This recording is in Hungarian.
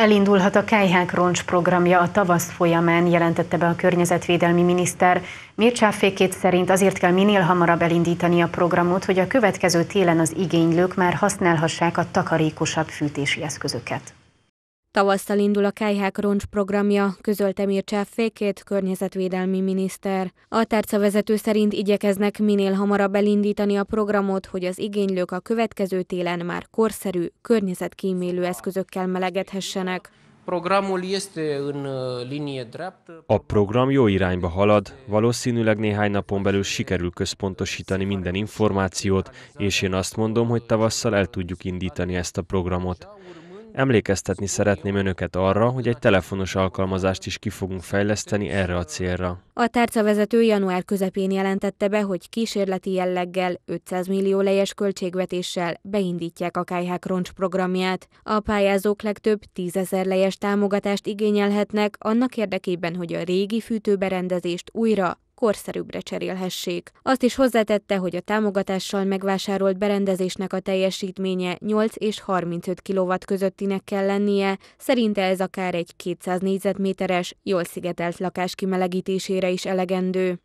Elindulhat a Kájhák roncs programja a tavasz folyamán, jelentette be a környezetvédelmi miniszter. Mircsáv Fékét szerint azért kell minél hamarabb elindítani a programot, hogy a következő télen az igénylők már használhassák a takarékosabb fűtési eszközöket. Tavasszal indul a Kájhák roncs programja, közölte Mircea Fékét, környezetvédelmi miniszter. A tárca vezető szerint igyekeznek minél hamarabb elindítani a programot, hogy az igénylők a következő télen már korszerű, környezetkímélő eszközökkel melegedhessenek. Uh, a program jó irányba halad, valószínűleg néhány napon belül sikerül központosítani minden információt, és én azt mondom, hogy tavasszal el tudjuk indítani ezt a programot. Emlékeztetni szeretném önöket arra, hogy egy telefonos alkalmazást is ki fogunk fejleszteni erre a célra. A tárcavezető január közepén jelentette be, hogy kísérleti jelleggel 500 millió lejes költségvetéssel beindítják a KH Roncs programját. A pályázók legtöbb 10 ezer lejes támogatást igényelhetnek annak érdekében, hogy a régi fűtőberendezést újra korszerűbbre cserélhessék. Azt is hozzátette, hogy a támogatással megvásárolt berendezésnek a teljesítménye 8 és 35 kW közöttinek kell lennie, szerinte ez akár egy 200 négyzetméteres, jól szigetelt lakás kimelegítésére is elegendő.